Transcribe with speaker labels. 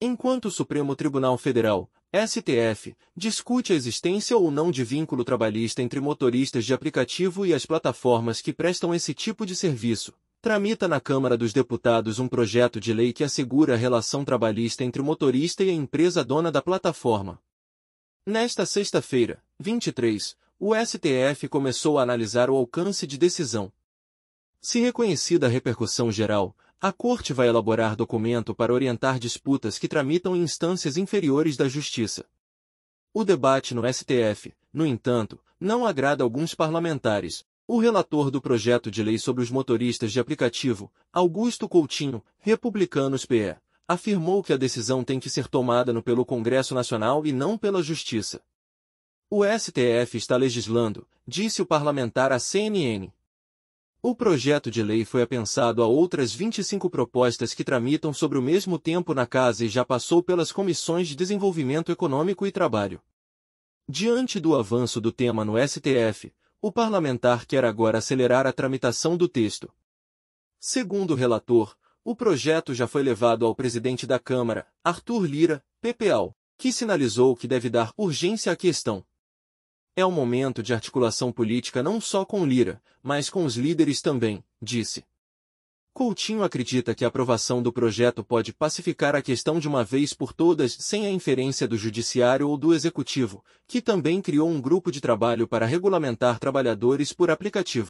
Speaker 1: Enquanto o Supremo Tribunal Federal, STF, discute a existência ou não de vínculo trabalhista entre motoristas de aplicativo e as plataformas que prestam esse tipo de serviço, tramita na Câmara dos Deputados um projeto de lei que assegura a relação trabalhista entre o motorista e a empresa dona da plataforma. Nesta sexta-feira, 23, o STF começou a analisar o alcance de decisão. Se reconhecida a repercussão geral, a Corte vai elaborar documento para orientar disputas que tramitam em instâncias inferiores da Justiça. O debate no STF, no entanto, não agrada alguns parlamentares. O relator do projeto de lei sobre os motoristas de aplicativo, Augusto Coutinho, Republicanos PE, afirmou que a decisão tem que ser tomada no pelo Congresso Nacional e não pela Justiça. O STF está legislando, disse o parlamentar à CNN, o projeto de lei foi apensado a outras 25 propostas que tramitam sobre o mesmo tempo na Casa e já passou pelas Comissões de Desenvolvimento Econômico e Trabalho. Diante do avanço do tema no STF, o parlamentar quer agora acelerar a tramitação do texto. Segundo o relator, o projeto já foi levado ao presidente da Câmara, Arthur Lira, PPAL, que sinalizou que deve dar urgência à questão. É o momento de articulação política não só com Lira, mas com os líderes também, disse. Coutinho acredita que a aprovação do projeto pode pacificar a questão de uma vez por todas sem a inferência do Judiciário ou do Executivo, que também criou um grupo de trabalho para regulamentar trabalhadores por aplicativo.